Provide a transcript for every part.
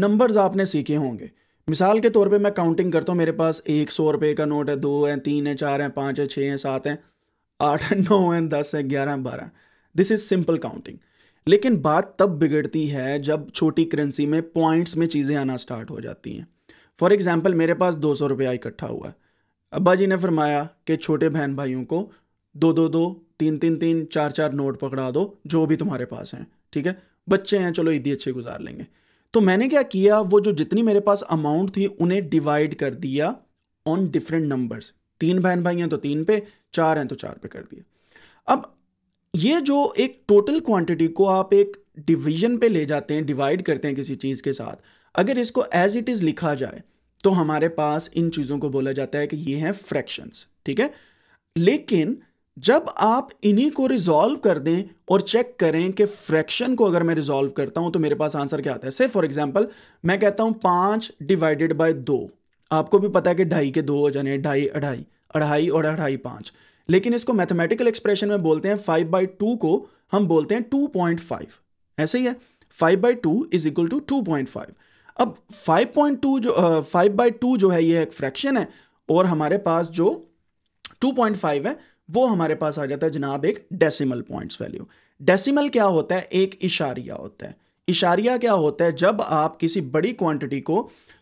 numbers आपने सीखे होंगे मिसाल के तौर पे मैं काउंटिंग करता हूँ मेरे पास एक सौ रुपये का नोट है दो है तीन है चार है पाँच है छः है सात है आठ है नौ है दस है ग्यारह है बारह दिस इज़ सिंपल काउंटिंग लेकिन बात तब बिगड़ती है जब छोटी करेंसी में पॉइंट्स में चीज़ें आना स्टार्ट हो जाती हैं फॉर एग्ज़ाम्पल मेरे पास दो सौ रुपया इकट्ठा हुआ है अब्बा जी ने फरमाया कि छोटे बहन भाइयों को दो दो दो तीन तीन तीन चार चार नोट पकड़ा दो जो भी तुम्हारे पास हैं ठीक है बच्चे हैं चलो ईदी अच्छे गुजार लेंगे तो मैंने क्या किया वो जो जितनी मेरे पास अमाउंट थी उन्हें डिवाइड कर दिया ऑन डिफरेंट नंबर्स तीन बहन भाई हैं तो तीन पे चार हैं तो चार पे कर दिया अब ये जो एक टोटल क्वांटिटी को आप एक डिवीजन पे ले जाते हैं डिवाइड करते हैं किसी चीज़ के साथ अगर इसको एज इट इज़ लिखा जाए तो हमारे पास इन चीज़ों को बोला जाता है कि ये हैं फ्रैक्शंस ठीक है लेकिन जब आप इन्हीं को रिजॉल्व कर दें और चेक करें कि फ्रैक्शन को अगर मैं रिजॉल्व करता हूं तो मेरे पास आंसर क्या आता है से फॉर एग्जांपल मैं कहता हूं पांच डिवाइडेड बाय दो आपको भी पता है कि ढाई के दो हो जाने ढाई अढ़ाई अढ़ाई और अढ़ाई पांच लेकिन इसको मैथमेटिकल एक्सप्रेशन में बोलते हैं फाइव बाई टू को हम बोलते हैं टू पॉइंट फाइव ऐसे ही है five by two is equal to two point five अब फाइव पॉइंट टू जो फाइव बाई टू जो है ये एक फ्रैक्शन है और हमारे पास जो टू पॉइंट फाइव है वो हमारे पास आ जाता है जनाब एक डेसिमल पॉइंट्स वैल्यू डेसिमल क्या होता है एक इशारिया होता है इशारिया क्या होता है जब आप किसी बड़ी क्वांटिटी को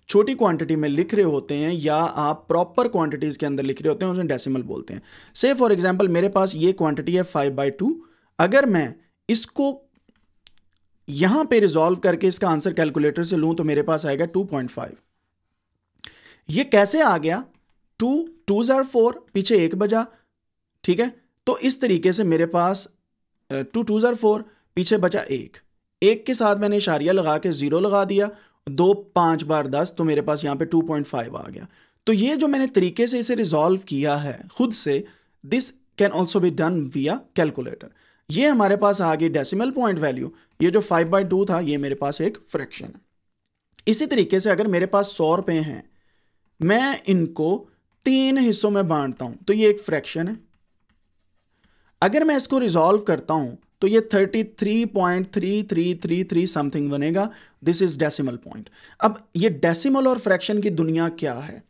छोटी क्वांटिटी में लिख रहे होते हैं या आप प्रॉपर क्वांटिटीज़ के अंदर लिख रहे होते हैं उसे डेसिमल बोलते हैं से फॉर एग्जांपल मेरे पास ये क्वांटिटी है फाइव बाई टू अगर मैं इसको यहां पे रिजॉल्व करके इसका आंसर कैलकुलेटर से लूं तो मेरे पास आएगा टू पॉइंट फाइव ये कैसे आ गया टू टू ज़ार फोर पीछे एक बजा ठीक है तो इस तरीके से मेरे पास टू टू ज़र फोर पीछे बचा एक एक के साथ मैंने इशारिया लगा के ज़ीरो लगा दिया दो पाँच बार दस तो मेरे पास यहाँ पे टू पॉइंट फाइव आ गया तो ये जो मैंने तरीके से इसे रिजॉल्व किया है खुद से this can also be done via calculator ये हमारे पास आ गई डेसिमल पॉइंट वैल्यू ये जो फाइव बाई टू था ये मेरे पास एक फ्रैक्शन है इसी तरीके से अगर मेरे पास सौ रुपये हैं मैं इनको तीन हिस्सों में बांटता हूँ तो ये एक फ्रैक्शन है अगर मैं इसको रिजॉल्व करता हूं तो ये 33.3333 समथिंग बनेगा दिस इज डेसिमल पॉइंट अब ये डेसिमल और फ्रैक्शन की दुनिया क्या है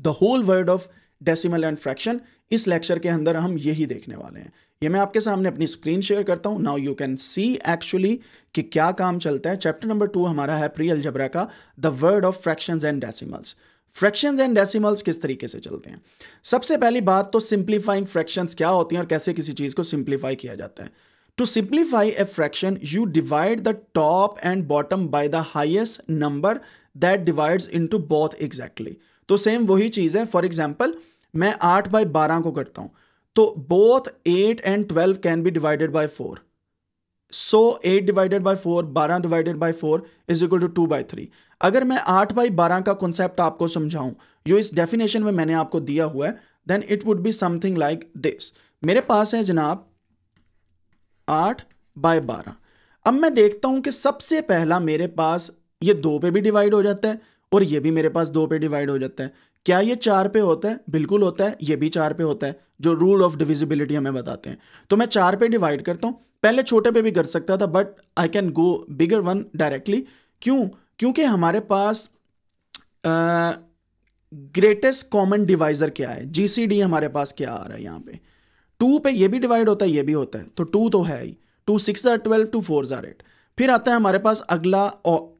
the whole world of decimal and fraction इस लेक्चर के अंदर हम यही देखने वाले हैं ये मैं आपके सामने अपनी स्क्रीन शेयर करता हूं now you can see actually कि क्या काम चलता है चैप्टर नंबर टू हमारा है प्री अलजबरा का the world of fractions and decimals fraction and decimals किस तरीके से चलते हैं सबसे पहली बात तो सिंप्लीफाइंग फ्रैक्शन क्या होती हैं और कैसे किसी चीज़ को सिंप्लीफाई किया जाता है to simplify a fraction you divide the top and bottom by the highest number that divides into both exactly तो सेम वही चीज़ है फॉर एग्जाम्पल मैं आठ बाय बारह को करता हूं तो both eight and twelve can be divided by four so eight divided by four बारह divided by four is equal to two by three अगर मैं आठ बाई बारह का कॉन्सेप्ट आपको समझाऊं जो इस डेफिनेशन में मैंने आपको दिया हुआ है then it would be something like this मेरे पास है जनाब आठ बाय बारह अब मैं देखता हूं कि सबसे पहला मेरे पास ये दो पे भी डिवाइड हो जाता है और ये भी मेरे पास दो पे डिवाइड हो जाता है क्या ये चार पे होता है बिल्कुल होता है ये भी चार पे होता है जो रूल ऑफ डिविजिबिलिटी हमें बताते हैं तो मैं चार पे डिवाइड करता हूँ पहले छोटे पे भी कर सकता था but I can go bigger one directly क्यों क्योंकि हमारे पास ग्रेटेस्ट कॉमन डिवाइजर क्या है जीसीडी हमारे पास क्या आ रहा है यहाँ पे टू पे ये भी डिवाइड होता है ये भी होता है तो टू तो है ही two six are twelve two four ज़ार एट फिर आता है हमारे पास अगला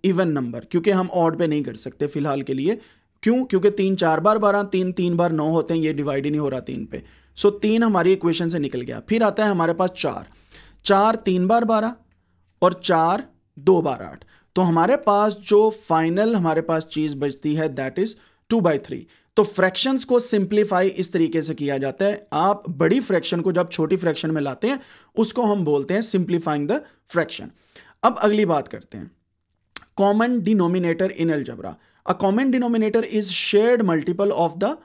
इवन नंबर क्योंकि हम ऑड पे नहीं कर सकते फिलहाल के लिए क्यों क्योंकि तीन चार बार बारह तीन तीन बार नौ होते हैं ये डिवाइड ही नहीं हो रहा तीन पे सो तीन हमारी इक्वेशन से निकल गया फिर आता है हमारे पास चार चार तीन बार बारह और चार दो बार आठ तो हमारे पास जो फाइनल हमारे पास चीज बचती है that is two by three तो फ्रैक्शंस को सिंप्लीफाई इस तरीके से किया जाता है आप बड़ी फ्रैक्शन को जब छोटी फ्रैक्शन में लाते हैं उसको हम बोलते हैं सिंप्लीफाइंग द फ्रैक्शन अब अगली बात करते हैं common denominator in algebra a common denominator is shared multiple of the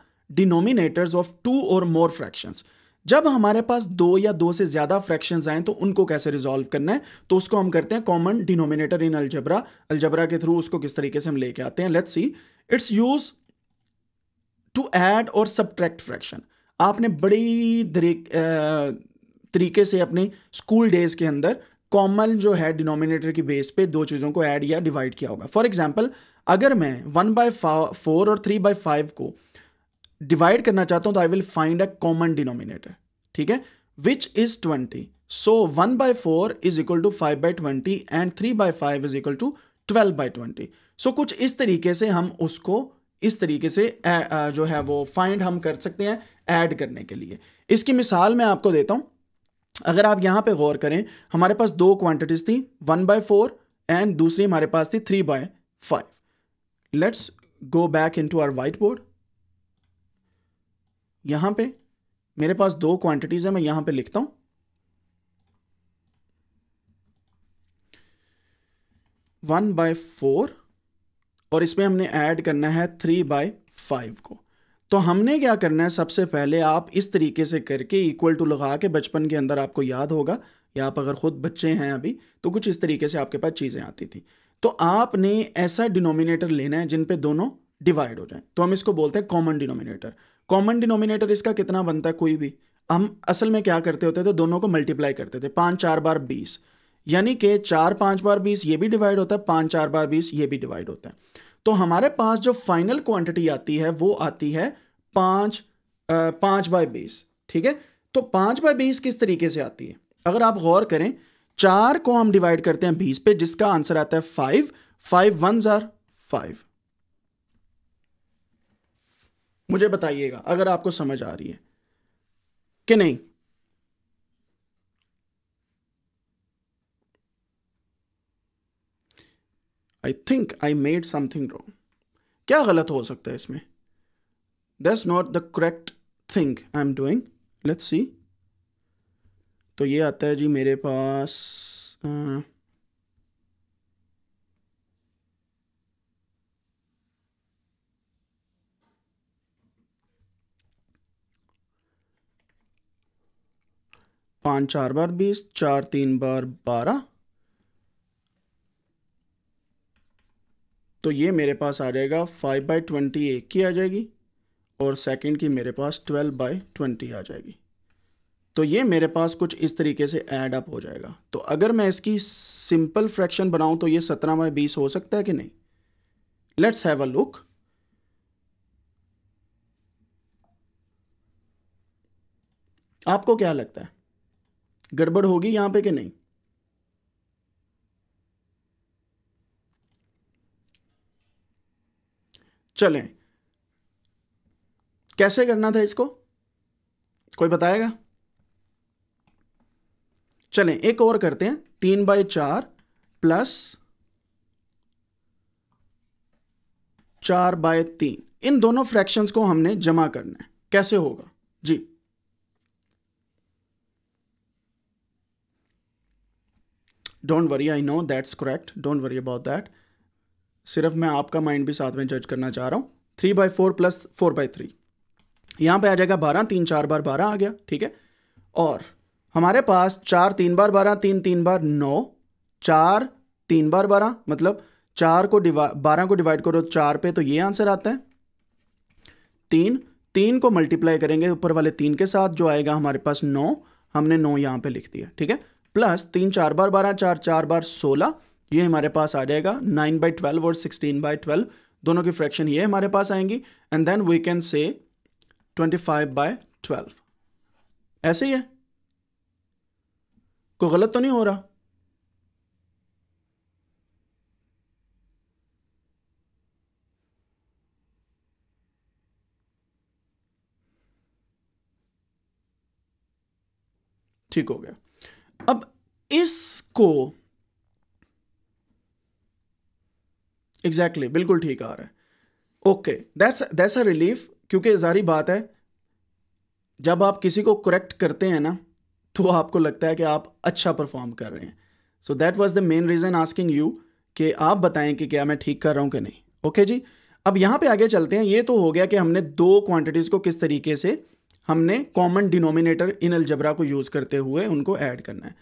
denominators of two और मोर फ्रैक्शंस जब हमारे पास दो या दो से ज़्यादा फ्रैक्शन आए तो उनको कैसे रिजोल्व करना है तो उसको हम करते हैं common denominator in algebra algebra के थ्रू उसको किस तरीके से हम लेके आते हैं let's see it's use to add और सब्ट्रैक्ट फ्रैक्शन आपने बड़ी तरीके से अपने स्कूल डेज के अंदर कॉमन जो है डिनोमिनेटर की बेस पे दो चीज़ों को ऐड या डिवाइड किया होगा फॉर एग्जाम्पल अगर मैं वन बाय फोर और थ्री बाय फाइव को डिवाइड करना चाहता हूं तो I will find a common denominator ठीक है which is twenty so one by four is equal to five by twenty and three by five is equal to twelve by twenty so कुछ इस तरीके से हम उसको इस तरीके से जो है वो फाइंड हम कर सकते हैं ऐड करने के लिए इसकी मिसाल मैं आपको देता हूं अगर आप यहां पे गौर करें हमारे पास दो क्वांटिटीज़ थी वन बाय फोर एंड दूसरी हमारे पास थी three by five let's go back into our whiteboard यहां पे मेरे पास दो क्वांटिटीज़ है मैं यहां पे लिखता हूं वन बाय फोर और इसमें हमने ऐड करना है थ्री बाय फाइव को तो हमने क्या करना है सबसे पहले आप इस तरीके से करके इक्वल टू लगा के बचपन के अंदर आपको याद होगा या आप अगर ख़ुद बच्चे हैं अभी तो कुछ इस तरीके से आपके पास चीज़ें आती थी तो आपने ऐसा डिनोमिनेटर लेना है जिन पे दोनों डिवाइड हो जाए तो हम इसको बोलते हैं कॉमन डिनोमिनेटर कॉमन डिनोमिनेटर इसका कितना बनता है कोई भी हम असल में क्या करते होते थे दोनों को मल्टीप्लाई करते थे पाँच चार बार बीस यानी कि चार पाँच बार बीस ये भी डिवाइड होता है पाँच चार बार बीस ये भी डिवाइड होता है तो हमारे पास जो फाइनल क्वांटिटी आती है वो आती है पाँच पाँच बाय बीस ठीक है तो पाँच बाय बीस किस तरीके से आती है अगर आप गौर करें चार को हम डिवाइड करते हैं बीस पे जिसका आंसर आता है फाइव फाइव वन ज़ार फाइव मुझे बताइएगा अगर आपको समझ आ रही है कि नहीं I think I made something wrong क्या गलत हो सकता है इसमें that's not the correct thing I am doing let's see तो ये आता है जी मेरे पास आ, पाँच चार बार बीस चार तीन बार बारह तो ये मेरे पास आ जाएगा फाइव बाई ट्वेंटी एक की आ जाएगी और सेकंड की मेरे पास ट्वेल्व बाई ट्वेंटी आ जाएगी तो ये मेरे पास कुछ इस तरीके से ऐड अप हो जाएगा तो अगर मैं इसकी सिंपल फ्रैक्शन बनाऊं तो ये सत्रह बाई बीस हो सकता है कि नहीं लेट्स हैव अ लुक आपको क्या लगता है गड़बड़ होगी यहां पे कि नहीं चलें कैसे करना था इसको कोई बताएगा चलें एक और करते हैं तीन बाय चार प्लस चार बाय तीन इन दोनों फ्रैक्शंस को हमने जमा करना है कैसे होगा जी don't worry I know that's correct don't worry about that सिर्फ मैं आपका माइंड भी साथ में जज करना चाह रहा हूँ three by four plus four by three यहाँ पर आ जाएगा बारह तीन चार बार बारह आ गया ठीक है और हमारे पास चार तीन बार बारह तीन तीन बार नौ चार तीन बार बारह मतलब चार को डिवाइड बारह को डिवाइड करो चार पे तो ये आंसर आता है तीन तीन को मल्टीप्लाई करेंगे ऊपर वाले तीन के साथ जो आएगा हमारे पास नौ हमने नौ यहाँ पे लिख दिया ठीक है प्लस तीन चार बार बारह चार चार बार सोलह ये हमारे पास आ जाएगा नाइन बाई ट्वेल्व और सिक्सटीन बाई ट्वेल्व दोनों की फ्रैक्शन ये हमारे पास आएंगी and then we can say twenty five by twelve ऐसे ही है कोई गलत तो नहीं हो रहा ठीक हो गया अब इसको एग्जैक्टली exactly, बिल्कुल ठीक आ रहा है okay that's that's a relief क्योंकि जारी बात है जब आप किसी को करेक्ट करते हैं ना तो आपको लगता है कि आप अच्छा परफॉर्म कर रहे हैं so that was the main reason asking you कि आप बताएं कि क्या मैं ठीक कर रहा हूं कि नहीं ओके okay जी अब यहां पे आगे चलते हैं ये तो हो गया कि हमने दो क्वांटिटीज़ को किस तरीके से हमने कॉमन डिनोमिनेटर इन अलजबरा को यूज़ करते हुए उनको ऐड करना है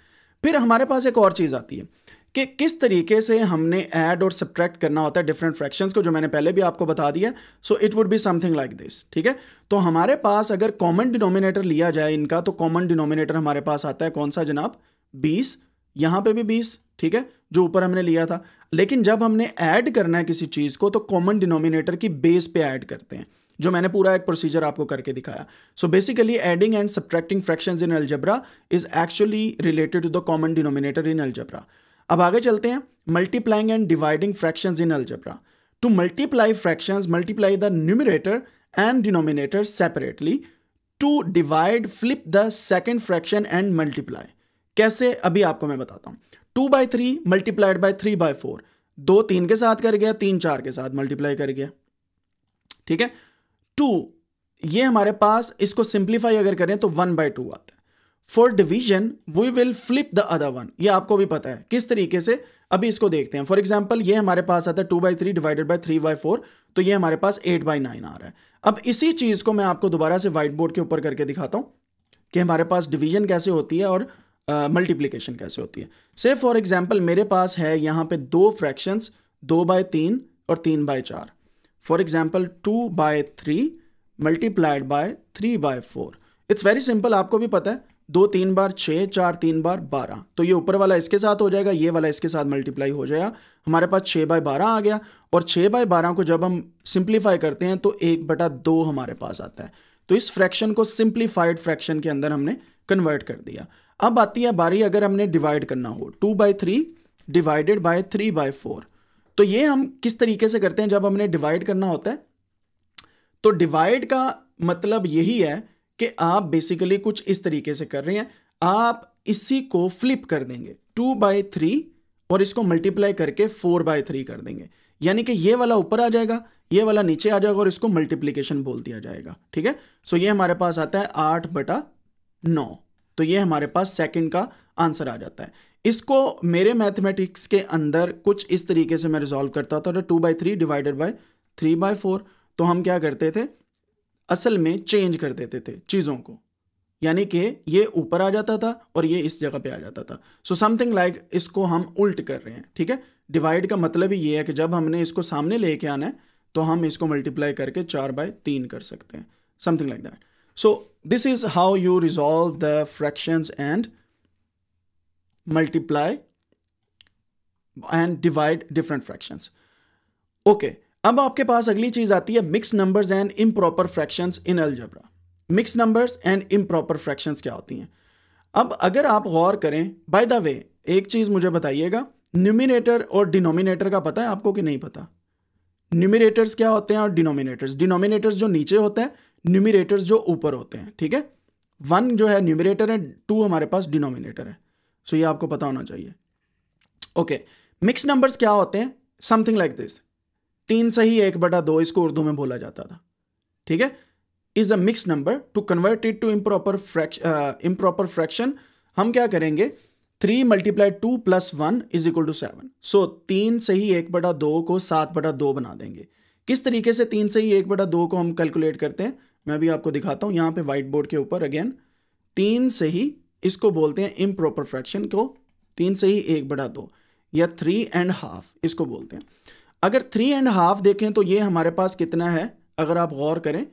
फिर हमारे पास एक और चीज़ आती है कि किस तरीके से हमने ऐड और सब्ट्रैक्ट करना होता है डिफरेंट फ्रैक्शंस को जो मैंने पहले भी आपको बता दिया so it would be something like this ठीक है तो हमारे पास अगर कॉमन डिनोमिनेटर लिया जाए इनका तो कॉमन डिनोमिनेटर हमारे पास आता है कौन सा जनाब बीस यहाँ पे भी बीस ठीक है जो ऊपर हमने लिया था लेकिन जब हमने ऐड करना है किसी चीज़ को तो कॉमन डिनोमिनेटर की बेस पे ऐड करते हैं जो मैंने पूरा एक प्रोसीजर आपको करके दिखाया so basically adding and subtracting fraction in algebra is actually related to the common denominator in algebra अब आगे चलते हैं multiplying and dividing fraction in algebra to multiply fraction multiply the numerator and denominator separately to divide flip the second fraction and multiply कैसे अभी आपको मैं बताता हूँ two by three multiplied by three by four दो तीन के साथ कर गया तीन चार के साथ मल्टीप्लाई कर गया ठीक है टू ये हमारे पास इसको सिंप्लीफाई अगर करें तो वन बाय टू आता है for division we will flip the other one ये आपको भी पता है किस तरीके से अभी इसको देखते हैं फॉर एग्जाम्पल ये हमारे पास आता है two by three divided by three by four तो ये हमारे पास एट बाई नाइन आ रहा है अब इसी चीज़ को मैं आपको दोबारा से व्हाइट बोर्ड के ऊपर करके दिखाता हूं कि हमारे पास डिवीजन कैसे होती है और मल्टीप्लीकेशन uh, कैसे होती है से फॉर एग्जाम्पल मेरे पास है यहां पे दो फ्रैक्शंस दो बाय तीन और तीन बाय चार for example two by three multiplied by three by four it's very simple आपको भी पता है दो तीन बार छः चार तीन बार बारह तो ये ऊपर वाला इसके साथ हो जाएगा ये वाला इसके साथ मल्टीप्लाई हो जाएगा हमारे पास छः बाय बारह आ गया और छः बाय बारह को जब हम सिंप्लीफाई करते हैं तो एक बटा दो हमारे पास आता है तो इस फ्रैक्शन को सिंप्लीफाइड फ्रैक्शन के अंदर हमने कन्वर्ट कर दिया अब आती है बारी अगर हमने डिवाइड करना हो two by three divided by three by four तो ये हम किस तरीके से करते हैं जब हमने डिवाइड करना होता है तो डिवाइड का मतलब यही है कि आप बेसिकली कुछ इस तरीके से कर रहे हैं आप इसी को फ्लिप कर देंगे टू बाय थ्री और इसको मल्टीप्लाई करके फोर बाय थ्री कर देंगे यानी कि ये वाला ऊपर आ जाएगा ये वाला नीचे आ जाएगा और इसको मल्टीप्लीकेशन बोल दिया जाएगा ठीक है सो ये हमारे पास आता है आठ बटा नौ तो ये हमारे पास सेकंड का आंसर आ जाता है इसको मेरे मैथमेटिक्स के अंदर कुछ इस तरीके से मैं रिजॉल्व करता था two by three divided by three by four तो हम क्या करते थे असल में चेंज कर देते थे चीज़ों को यानी कि ये ऊपर आ जाता था और ये इस जगह पे आ जाता था सो समथिंग लाइक इसको हम उल्ट कर रहे हैं ठीक है डिवाइड का मतलब ही ये है कि जब हमने इसको सामने लेके आना है तो हम इसको मल्टीप्लाई करके चार बाय तीन कर सकते हैं something like that so this is how you resolve the fractions and multiply and divide different fraction okay अब आपके पास अगली चीज आती है mix number and improper fraction in algebra mix number and improper fraction क्या होती हैं अब अगर आप गौर करें बाय द वे एक चीज मुझे बताइएगा न्यूमिनेटर और डिनोमिनेटर का पता है आपको कि नहीं पता न्यूमिनेटर्स क्या होते हैं और डिनोमिनेटर्स डिनोमिनेटर्स जो नीचे होते हैं न्यूमिनेटर्स जो ऊपर होते हैं ठीक है वन जो है न्यूमिनेटर है टू हमारे पास डिनोमिनेटर है सो ये आपको पता होना चाहिए ओके मिक्स नंबर्स क्या होते हैं समथिंग लाइक दिस तीन सही एक बटा दो इसको उर्दू में बोला जाता था ठीक है is a mix number to convert it to improper improper fraction हम क्या करेंगे three multiply two plus one is equal to seven so तीन से ही एक बटा दो को सात बटा दो बना देंगे किस तरीके से तीन से ही एक बटा दो को हम कैलकुलेट करते हैं मैं भी आपको दिखाता हूँ यहाँ पे व्हाइट बोर्ड के ऊपर अगेन तीन से ही इसको बोलते हैं इम प्रॉपर फ्रैक्शन को तीन से ही एक बड़ा दो या थ्री एंड हाफ इसको बोलते हैं अगर थ्री एंड हाफ देखें तो ये हमारे पास कितना है अगर आप गौर करें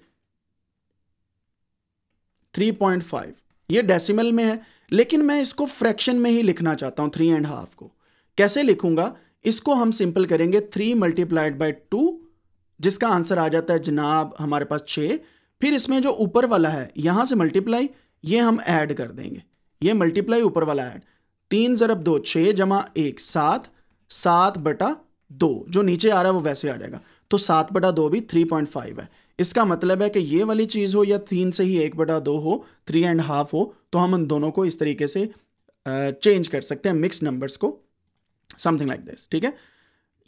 थ्री पॉइंट फाइव ये डेसिमल में है लेकिन मैं इसको फ्रैक्शन में ही लिखना चाहता हूं थ्री एंड हाफ को कैसे लिखूंगा इसको हम सिंपल करेंगे थ्री मल्टीप्लाइड बाई टू जिसका आंसर आ जाता है जनाब हमारे पास छः फिर इसमें जो ऊपर वाला है यहाँ से मल्टीप्लाई ये हम ऐड कर देंगे ये मल्टीप्लाई ऊपर वाला ऐड तीन जरब दो छः जमा एक सात सात बटा दो जो नीचे आ रहा है वो वैसे आ जाएगा तो सात बटा दो भी थ्री पॉइंट फाइव है इसका मतलब है कि ये वाली चीज़ हो या तीन से ही एक बटा दो हो थ्री एंड हाफ हो तो हम उन दोनों को इस तरीके से चेंज कर सकते हैं मिक्स नंबर्स को समथिंग लाइक दिस ठीक है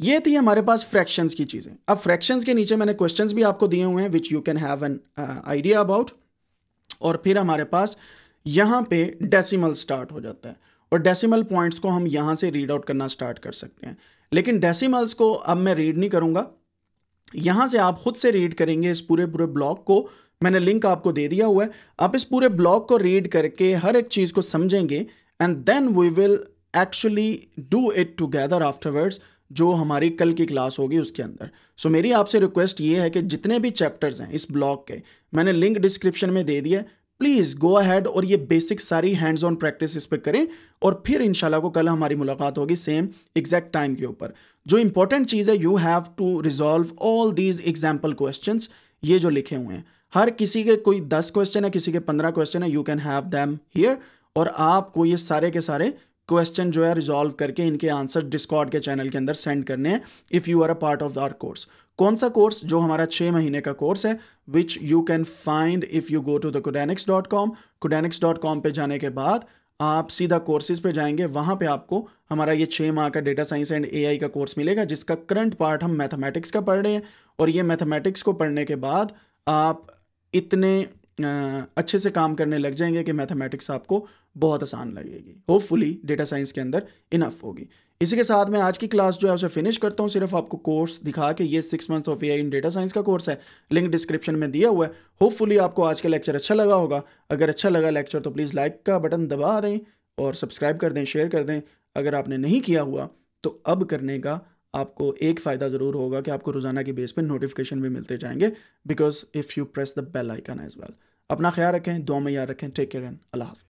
ये थी हमारे पास फ्रैक्शंस की चीज़ें अब फ्रैक्शंस के नीचे मैंने क्वेश्चंस भी आपको दिए हुए हैं which you can have an idea about और फिर हमारे पास uh, यहाँ पे डेसिमल स्टार्ट हो जाता है और डेसिमल पॉइंट्स को हम यहाँ से रीड आउट करना स्टार्ट कर सकते हैं लेकिन डेसिमल्स को अब मैं रीड नहीं करूँगा यहाँ से आप खुद से रीड करेंगे इस पूरे पूरे ब्लॉक को मैंने लिंक आपको दे दिया हुआ है आप इस पूरे ब्लॉग को रीड करके हर एक चीज़ को समझेंगे and then we will actually do it together afterwards जो हमारी कल की क्लास होगी उसके अंदर सो so, मेरी आपसे रिक्वेस्ट ये है कि जितने भी चैप्टर्स हैं इस ब्लॉग के मैंने लिंक डिस्क्रिप्शन में दे दिया प्लीज़ गो अहेड और ये बेसिक सारी हैंड्स ऑन प्रैक्टिस इस पर करें और फिर इंशाल्लाह को कल हमारी मुलाकात होगी सेम एग्जैक्ट टाइम के ऊपर जो इंपॉर्टेंट चीज़ है you have to resolve all these example question ये जो लिखे हुए हैं हर किसी के कोई दस क्वेश्चन है किसी के पंद्रह क्वेश्चन है you can have them here और आपको ये सारे के सारे क्वेश्चन जो है रिजॉल्व करके इनके आंसर डिस्कॉर्ड के चैनल के अंदर सेंड करने हैं if you are a part of our course कौन सा कोर्स जो हमारा छः महीने का कोर्स है which you can find if you go to the Kudenix dot com Kudenix dot com पर जाने के बाद आप सीधा कोर्सेज पे जाएंगे वहाँ पे आपको हमारा ये छः माह का डेटा साइंस एंड एआई का कोर्स मिलेगा जिसका करंट पार्ट हम मैथमेटिक्स का पढ़ रहे हैं और ये मैथमेटिक्स को पढ़ने के बाद आप इतने अच्छे से काम करने लग जाएंगे कि मैथमेटिक्स आपको बहुत आसान लगेगी होपफुली डेटा साइंस के अंदर इनफ होगी इसी के साथ मैं आज की क्लास जो है उसे फिनिश करता हूँ सिर्फ आपको कोर्स दिखा के ये six months of a in data science का कोर्स है लिंक डिस्क्रिप्शन में दिया हुआ है होपफुली आपको आज का लेक्चर अच्छा लगा होगा अगर अच्छा लगा लेक्चर तो प्लीज़ लाइक का बटन दबा दें और सब्सक्राइब कर दें शेयर कर दें अगर आपने नहीं किया हुआ तो अब करने का आपको एक फ़ायदा ज़रूर होगा कि आपको रोज़ाना के बेस पर नोटिफिकेशन भी मिलते जाएंगे because if you press the bell icon as well अपना ख्याल रखें दो में याद रखें टेक केयर एंड अल्लाह हाफि